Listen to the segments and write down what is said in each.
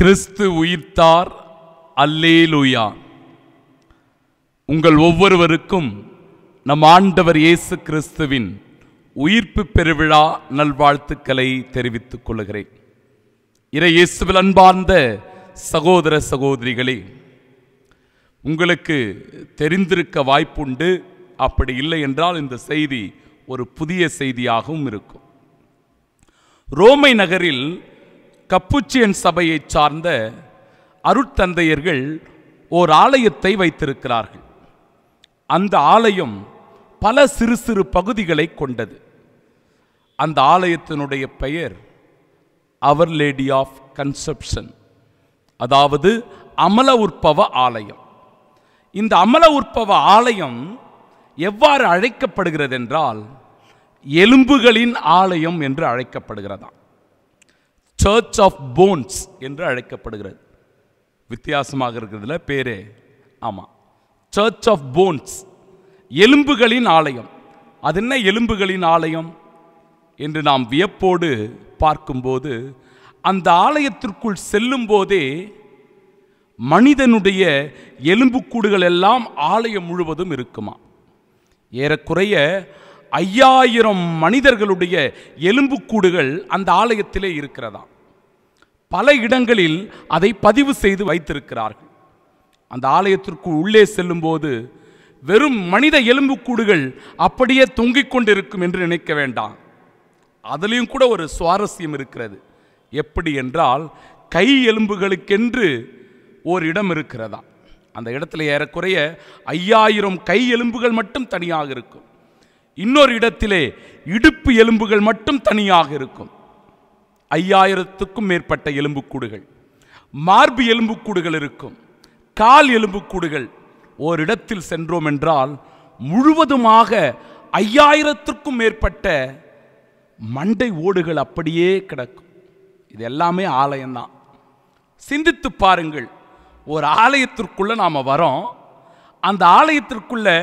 கிறிஸ்து உயிர்த்தார் அல்லேலுயா உங்கள் ஒவ்வொருவருக்கும் நம் ஆண்டவர் இயேசு கிறிஸ்துவின் உயிர்ப்பு பெருவிழா நல்வாழ்த்துக்களை தெரிவித்துக் கொள்கிறேன் இறை இயேசுவில் அன்பார்ந்த சகோதர சகோதரிகளே உங்களுக்கு தெரிந்திருக்க வாய்ப்புண்டு அப்படி இல்லை என்றால் இந்த செய்தி ஒரு புதிய செய்தியாகவும் இருக்கும் ரோமை நகரில் கப்புச்சியன் சபையை சார்ந்த அருட்தந்தையர்கள் ஓர் ஆலயத்தை வைத்திருக்கிறார்கள் அந்த ஆலயம் பல சிறு சிறு பகுதிகளை கொண்டது அந்த ஆலயத்தினுடைய பெயர் அவர் லேடி ஆஃப் கன்செப்ஷன் அதாவது அமல உற்பவ ஆலயம் இந்த அமல உற்பவ ஆலயம் எவ்வாறு அழைக்கப்படுகிறது என்றால் எலும்புகளின் ஆலயம் என்று அழைக்கப்படுகிறதாம் சர்ச் ஆஃப் போன்ஸ் என்று அழைக்கப்படுகிறது வித்தியாசமாக இருக்கிறதுல பேரே ஆமாம் சர்ச் ஆஃப் போன்ஸ் எலும்புகளின் ஆலயம் அது என்ன எலும்புகளின் ஆலயம் என்று நாம் வியப்போடு பார்க்கும்போது அந்த ஆலயத்திற்குள் செல்லும் போதே மனிதனுடைய எலும்புக்கூடுகள் எல்லாம் ஆலயம் முழுவதும் இருக்குமா ஏறக்குறைய ஐயாயிரம் மனிதர்களுடைய எலும்புக்கூடுகள் அந்த ஆலயத்திலே இருக்கிறதா பல இடங்களில் அதை பதிவு செய்து வைத்திருக்கிறார்கள் அந்த ஆலயத்திற்கு உள்ளே செல்லும்போது வெறும் மனித எலும்புக்கூடுகள் அப்படியே தொங்கிக் கொண்டிருக்கும் என்று நினைக்க வேண்டாம் அதுலேயும் கூட ஒரு சுவாரஸ்யம் இருக்கிறது எப்படி என்றால் கை எலும்புகளுக்கென்று ஓர் இடம் இருக்கிறதா அந்த இடத்துல ஏறக்குறைய ஐயாயிரம் கை எலும்புகள் மட்டும் தனியாக இருக்கும் இன்னொரு இடத்திலே இடுப்பு எலும்புகள் மட்டும் தனியாக இருக்கும் ஐயாயிரத்துக்கும் மேற்பட்ட எலும்புக்கூடுகள் மார்பு எலும்புக்கூடுகள் இருக்கும் கால் எலும்புக்கூடுகள் ஓரிடத்தில் சென்றோம் என்றால் முழுவதுமாக ஐயாயிரத்திற்கும் மேற்பட்ட மண்டை ஓடுகள் அப்படியே கிடக்கும் இது எல்லாமே ஆலயம்தான் சிந்தித்து பாருங்கள் ஒரு ஆலயத்திற்குள்ளே நாம் வரோம் அந்த ஆலயத்திற்குள்ளே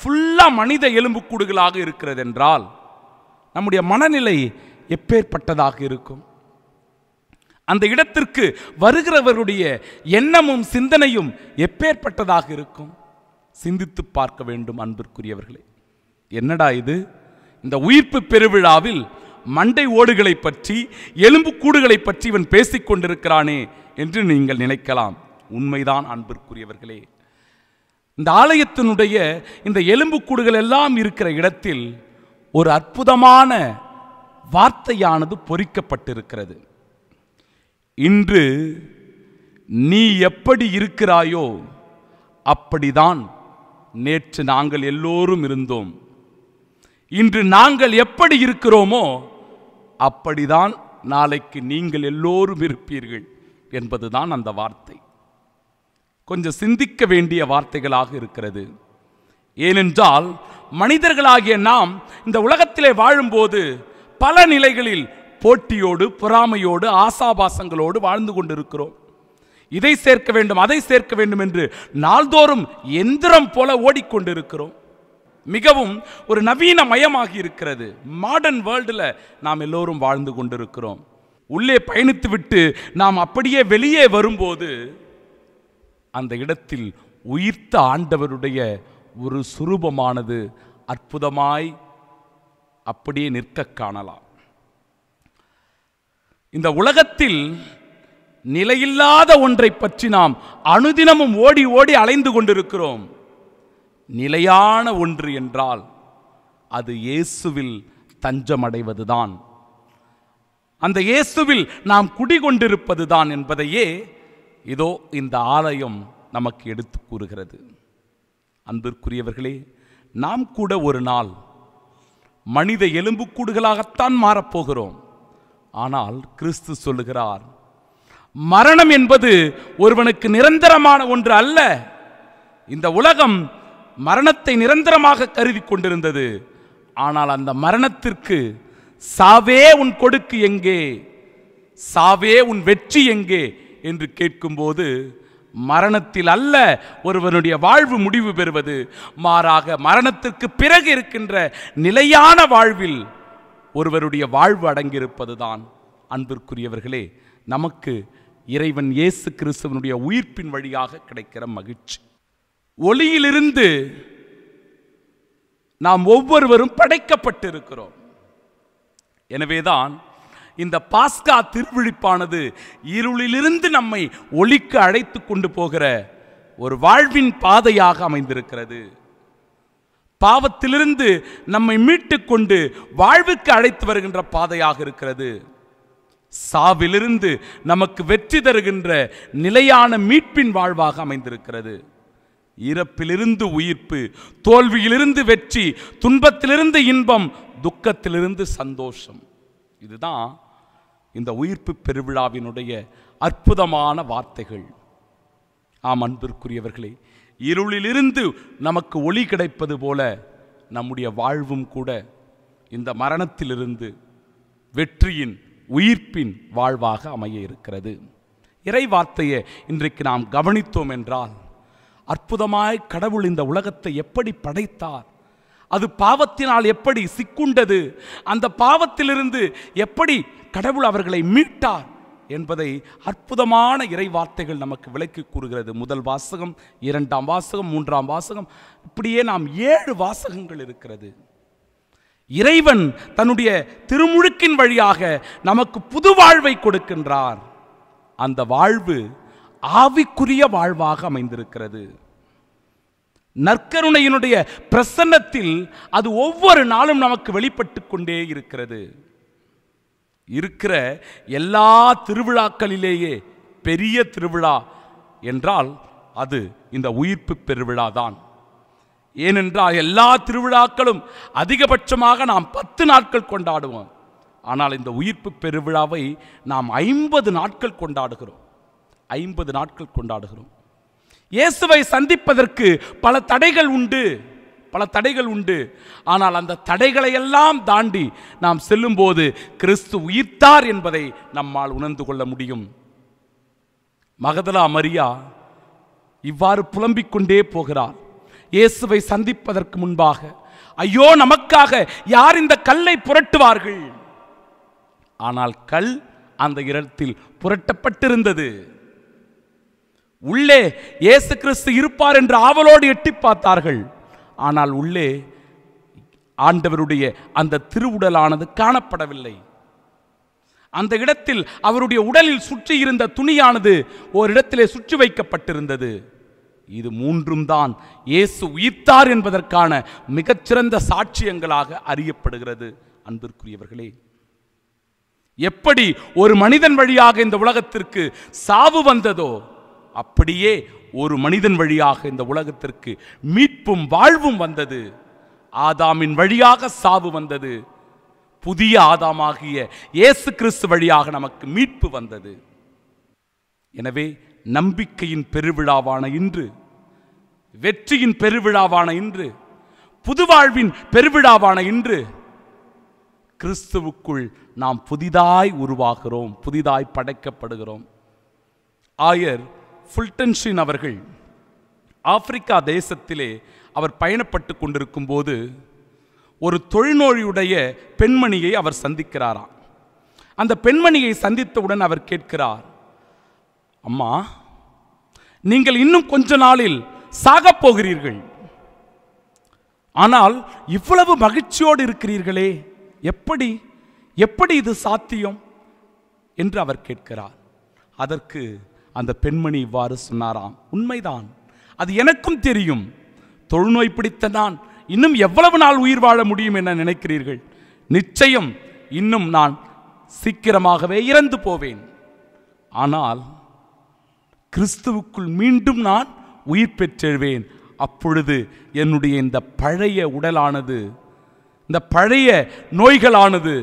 ஃபுல்லாக மனித எலும்புக்கூடுகளாக இருக்கிறது என்றால் நம்முடைய மனநிலை எப்பேற்பட்டதாக இருக்கும் அந்த இடத்திற்கு வருகிறவருடைய எண்ணமும் சிந்தனையும் எப்பேற்பட்டதாக இருக்கும் சிந்தித்து பார்க்க வேண்டும் அன்பிற்குரியவர்களே என்னடா இது இந்த உயிர்ப்பு பெருவிழாவில் மண்டை ஓடுகளை பற்றி எலும்புக்கூடுகளை பற்றி இவன் பேசிக் கொண்டிருக்கிறானே என்று நீங்கள் நினைக்கலாம் உண்மைதான் அன்பிற்குரியவர்களே இந்த ஆலயத்தினுடைய இந்த எலும்புக்கூடுகள் எல்லாம் இருக்கிற இடத்தில் ஒரு அற்புதமான வார்த்தையானது பொறிக்கப்பட்டிருக்கிறது இன்று நீ எப்படி இருக்கிறாயோ அப்படிதான் நேற்று நாங்கள் எல்லோரும் இருந்தோம் இன்று நாங்கள் எப்படி இருக்கிறோமோ அப்படிதான் நாளைக்கு நீங்கள் எல்லோரும் இருப்பீர்கள் என்பதுதான் அந்த வார்த்தை கொஞ்சம் சிந்திக்க வேண்டிய வார்த்தைகளாக இருக்கிறது ஏனென்றால் மனிதர்களாகிய நாம் இந்த உலகத்திலே வாழும்போது பல நிலைகளில் போட்டியோடு பொறாமையோடு ஆசாபாசங்களோடு வாழ்ந்து கொண்டிருக்கிறோம் இதை சேர்க்க வேண்டும் அதை சேர்க்க வேண்டும் என்று நாள்தோறும் எந்திரம் போல ஓடிக்கொண்டிருக்கிறோம் மிகவும் ஒரு நவீன மயமாகி இருக்கிறது மாடர்ன் வேர்ல்டில் நாம் எல்லோரும் வாழ்ந்து கொண்டிருக்கிறோம் உள்ளே பயணித்துவிட்டு நாம் அப்படியே வெளியே வரும்போது அந்த இடத்தில் உயிர்த்த ஆண்டவருடைய ஒரு சுரூபமானது அற்புதமாய் அப்படியே நிற்க காணலாம் இந்த உலகத்தில் நிலையில்லாத ஒன்றை பற்றி நாம் அனுதினமும் ஓடி ஓடி அலைந்து கொண்டிருக்கிறோம் நிலையான ஒன்று என்றால் அது இயேசுவில் தஞ்சமடைவதுதான் அந்த இயேசுவில் நாம் குடிகொண்டிருப்பதுதான் என்பதையே இதோ இந்த ஆலயம் நமக்கு எடுத்து கூறுகிறது அன்பிற்குரியவர்களே நாம் கூட ஒரு நாள் மனித எலும்புக்கூடுகளாகத்தான் மாறப்போகிறோம் ஆனால் கிறிஸ்து சொல்லுகிறார் மரணம் என்பது ஒருவனுக்கு நிரந்தரமான ஒன்று அல்ல இந்த உலகம் மரணத்தை நிரந்தரமாக கருதி கொண்டிருந்தது ஆனால் அந்த மரணத்திற்கு சாவே உன் கொடுக்கு எங்கே சாவே உன் வெற்றி எங்கே என்று கேட்கும்போது மரணத்தில் அல்ல ஒருவனுடைய வாழ்வு முடிவு பெறுவது மாறாக மரணத்திற்கு பிறகு இருக்கின்ற நிலையான வாழ்வில் ஒருவருடைய வாழ்வு அடங்கியிருப்பதுதான் அன்பிற்குரியவர்களே நமக்கு இறைவன் இயேசு கிறிஸ்துவனுடைய உயிர்ப்பின் வழியாக கிடைக்கிற மகிழ்ச்சி ஒளியிலிருந்து நாம் ஒவ்வொருவரும் படைக்கப்பட்டிருக்கிறோம் எனவேதான் இந்த பாஸ்கா திருவிழிப்பானது இருளிலிருந்து நம்மை ஒளிக்கு அழைத்து கொண்டு போகிற ஒரு வாழ்வின் பாதையாக அமைந்திருக்கிறது பாவத்திலிருந்து நம்மை மீட்டு கொண்டு வாழ்வுக்கு அழைத்து வருகின்ற பாதையாக இருக்கிறது சாவிலிருந்து நமக்கு வெற்றி தருகின்ற நிலையான மீட்பின் வாழ்வாக அமைந்திருக்கிறது இறப்பிலிருந்து உயிர்ப்பு தோல்வியிலிருந்து வெற்றி துன்பத்திலிருந்து இன்பம் துக்கத்திலிருந்து சந்தோஷம் இதுதான் இந்த உயிர்ப்பு பெருவிழாவினுடைய அற்புதமான வார்த்தைகள் ஆம் அன்பிற்குரியவர்களே இருளிலிருந்து நமக்கு ஒளி கிடைப்பது போல நம்முடைய வாழ்வும் கூட இந்த மரணத்திலிருந்து வெற்றியின் உயிர்ப்பின் வாழ்வாக அமைய இருக்கிறது இறை வார்த்தையை இன்றைக்கு நாம் கவனித்தோம் என்றால் அற்புதமாய் கடவுள் இந்த உலகத்தை எப்படி படைத்தார் அது பாவத்தினால் எப்படி சிக்குண்டது அந்த பாவத்திலிருந்து எப்படி கடவுள் அவர்களை மீட்டார் என்பதை அற்புதமான இறை வார்த்தைகள் நமக்கு விளக்கி கூறுகிறது முதல் வாசகம் இரண்டாம் வாசகம் மூன்றாம் வாசகம் இப்படியே நாம் ஏழு வாசகங்கள் இருக்கிறது இறைவன் தன்னுடைய திருமுழுக்கின் வழியாக நமக்கு புது வாழ்வை கொடுக்கின்றார் அந்த வாழ்வு ஆவிக்குரிய வாழ்வாக அமைந்திருக்கிறது நற்கருணையினுடைய பிரசன்னத்தில் அது ஒவ்வொரு நாளும் நமக்கு வெளிப்பட்டு கொண்டே இருக்கிறது இருக்கிற எல்லா திருவிழாக்களிலேயே பெரிய திருவிழா என்றால் அது இந்த உயிர்ப்பு பெருவிழா தான் ஏனென்றால் எல்லா திருவிழாக்களும் அதிகபட்சமாக நாம் பத்து நாட்கள் கொண்டாடுவோம் ஆனால் இந்த உயிர்ப்பு பெருவிழாவை நாம் ஐம்பது நாட்கள் கொண்டாடுகிறோம் ஐம்பது நாட்கள் கொண்டாடுகிறோம் இயேசுவை சந்திப்பதற்கு பல தடைகள் உண்டு பல தடைகள் உண்டு ஆனால் அந்த தடைகளை எல்லாம் தாண்டி நாம் செல்லும்போது கிறிஸ்து உயிர்த்தார் என்பதை நம்மால் உணர்ந்து கொள்ள முடியும் மகதலா மரியா இவ்வாறு புலம்பிக் கொண்டே போகிறார் இயேசுவை சந்திப்பதற்கு முன்பாக ஐயோ நமக்காக யார் இந்த கல்லை புரட்டுவார்கள் ஆனால் கல் அந்த இடத்தில் புரட்டப்பட்டிருந்தது உள்ளே இயேசு கிறிஸ்து இருப்பார் என்று ஆவலோடு எட்டி பார்த்தார்கள் ஆனால் உள்ளே ஆண்டவருடைய அந்த திருவுடலானது காணப்படவில்லை அந்த இடத்தில் அவருடைய உடலில் சுற்றி இருந்த துணியானது ஒரு இடத்திலே சுற்றி வைக்கப்பட்டிருந்தது இது மூன்றும் தான் இயேசு உயிர்த்தார் என்பதற்கான மிகச்சிறந்த சாட்சியங்களாக அறியப்படுகிறது அன்பிற்குரியவர்களே எப்படி ஒரு மனிதன் வழியாக இந்த உலகத்திற்கு சாவு வந்ததோ அப்படியே ஒரு மனிதன் வழியாக இந்த உலகத்திற்கு மீட்பும் வாழ்வும் வந்தது ஆதாமின் வழியாக சாவு வந்தது புதிய ஆதாமாகிய இயேசு கிறிஸ்து வழியாக நமக்கு மீட்பு வந்தது எனவே நம்பிக்கையின் பெருவிழாவான இன்று வெற்றியின் பெருவிழாவான இன்று புதுவாழ்வின் பெருவிழாவான இன்று கிறிஸ்துவுக்குள் நாம் புதிதாய் உருவாகிறோம் புதிதாய் படைக்கப்படுகிறோம் ஆயர் ஃபுல்டன்ஷின் அவர்கள் ஆப்பிரிக்கா தேசத்திலே அவர் பயணப்பட்டு கொண்டிருக்கும் போது ஒரு தொழுநோயுடைய பெண்மணியை அவர் சந்திக்கிறாராம் அந்த பெண்மணியை சந்தித்தவுடன் அவர் கேட்கிறார் அம்மா நீங்கள் இன்னும் கொஞ்ச நாளில் சாகப் போகிறீர்கள் ஆனால் இவ்வளவு மகிழ்ச்சியோடு இருக்கிறீர்களே எப்படி எப்படி இது சாத்தியம் என்று அவர் கேட்கிறார் அதற்கு அந்த பெண்மணி இவ்வாறு சொன்னாராம் உண்மைதான் அது எனக்கும் தெரியும் தொழுநோய் பிடித்த நான் இன்னும் எவ்வளவு நாள் உயிர் வாழ முடியும் என நினைக்கிறீர்கள் நிச்சயம் இன்னும் நான் சீக்கிரமாகவே இறந்து போவேன் ஆனால் கிறிஸ்துவுக்குள் மீண்டும் நான் உயிர் பெற்றெழுவேன் அப்பொழுது என்னுடைய இந்த பழைய உடலானது இந்த பழைய நோய்களானது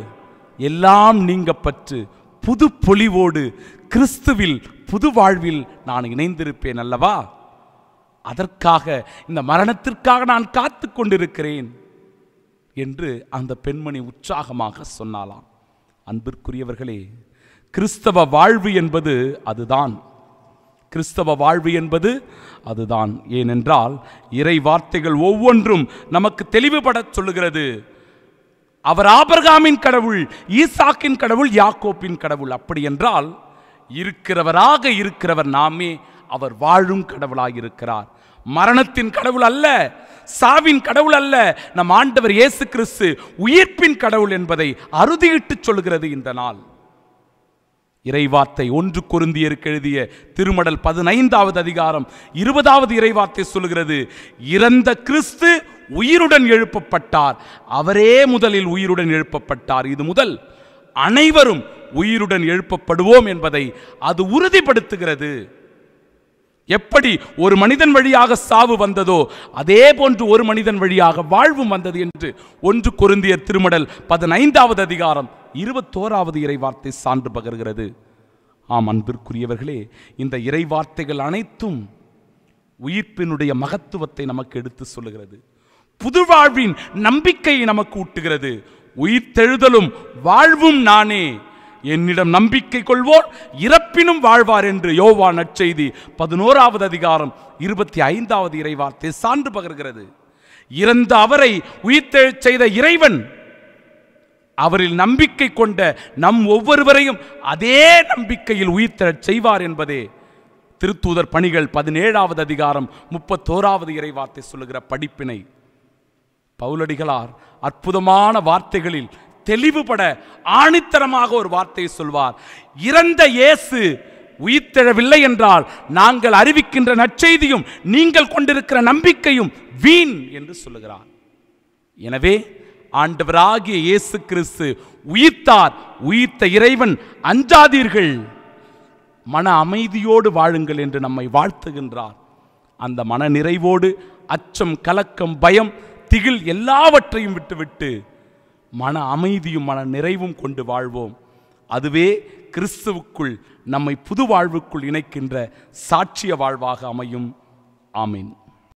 எல்லாம் நீங்கப்பற்று புது பொலிவோடு கிறிஸ்துவில் புது வாழ்வில் நான் இணைந்திருப்பேன் அல்லவா அதற்காக இந்த மரணத்திற்காக நான் காத்து கொண்டிருக்கிறேன் என்று அந்த பெண்மணி உற்சாகமாக சொன்னாலாம் அன்பிற்குரியவர்களே கிறிஸ்தவ வாழ்வு என்பது அதுதான் கிறிஸ்தவ வாழ்வு என்பது அதுதான் ஏனென்றால் இறை வார்த்தைகள் ஒவ்வொன்றும் நமக்கு தெளிவுபட சொல்லுகிறது அவர் ஆபர்காமின் கடவுள் ஈசாக்கின் கடவுள் யாக்கோப்பின் கடவுள் அப்படி என்றால் இருக்கிறவராக இருக்கிறவர் நாமே அவர் வாழும் கடவுளாக இருக்கிறார் மரணத்தின் கடவுள் அல்ல சாவின் கடவுள் அல்ல நம் ஆண்டவர் இயேசு கிறிஸ்து உயிர்ப்பின் கடவுள் என்பதை அறுதியிட்டு சொல்கிறது இந்த நாள் இறைவார்த்தை ஒன்று குருந்தியருக்கு எழுதிய திருமடல் பதினைந்தாவது அதிகாரம் இருபதாவது இறைவார்த்தை சொல்கிறது இறந்த கிறிஸ்து உயிருடன் எழுப்பப்பட்டார் அவரே முதலில் உயிருடன் எழுப்பப்பட்டார் இது முதல் அனைவரும் உயிருடன் எழுப்பப்படுவோம் என்பதை அது உறுதிப்படுத்துகிறது எப்படி ஒரு மனிதன் வழியாக சாவு வந்ததோ அதே போன்று ஒரு மனிதன் வழியாக வாழ்வும் வந்தது என்று ஒன்று குருந்திய திருமடல் பதினைந்தாவது அதிகாரம் இருபத்தோராவது இறைவார்த்தை சான்று பகர்கிறது ஆம் அன்பிற்குரியவர்களே இந்த இறைவார்த்தைகள் அனைத்தும் உயிர்ப்பினுடைய மகத்துவத்தை நமக்கு எடுத்து சொல்லுகிறது புது வாழ்வின் நம்பிக்கையை நமக்கு ஊட்டுகிறது உயிர்த்தெழுதலும் வாழ்வும் நானே என்னிடம் நம்பிக்கை கொள்வோர் இறப்பினும் வாழ்வார் என்று யோவா நற்செய்தி பதினோராவது அதிகாரம் இருபத்தி ஐந்தாவது இறைவார்த்தை சான்று பகர்கிறது இறந்த அவரை உயிர்த்தெழு செய்த இறைவன் அவரில் நம்பிக்கை கொண்ட நம் ஒவ்வொருவரையும் அதே நம்பிக்கையில் உயிர்த்தெழச் செய்வார் என்பதே திருத்தூதர் பணிகள் பதினேழாவது அதிகாரம் முப்பத்தோராவது இறைவார்த்தை சொல்லுகிற படிப்பினை பவுலடிகளார் அற்புதமான வார்த்தைகளில் தெளிவுபட ஆணித்தரமாக ஒரு வார்த்தையை சொல்வார் இறந்த இயேசு உயிர்த்தெழவில்லை என்றால் நாங்கள் அறிவிக்கின்ற நற்செய்தியும் நீங்கள் கொண்டிருக்கிற நம்பிக்கையும் வீண் என்று சொல்லுகிறார் எனவே ஆண்டவராகிய இயேசு கிறிஸ்து உயிர்த்தார் உயிர்த்த இறைவன் அஞ்சாதீர்கள் மன அமைதியோடு வாழுங்கள் என்று நம்மை வாழ்த்துகின்றார் அந்த மன நிறைவோடு அச்சம் கலக்கம் பயம் திகில் எல்லாவற்றையும் விட்டுவிட்டு மன அமைதியும் மன நிறைவும் கொண்டு வாழ்வோம் அதுவே கிறிஸ்துவுக்குள் நம்மை புது வாழ்வுக்குள் இணைக்கின்ற சாட்சிய வாழ்வாக அமையும் ஆமீன்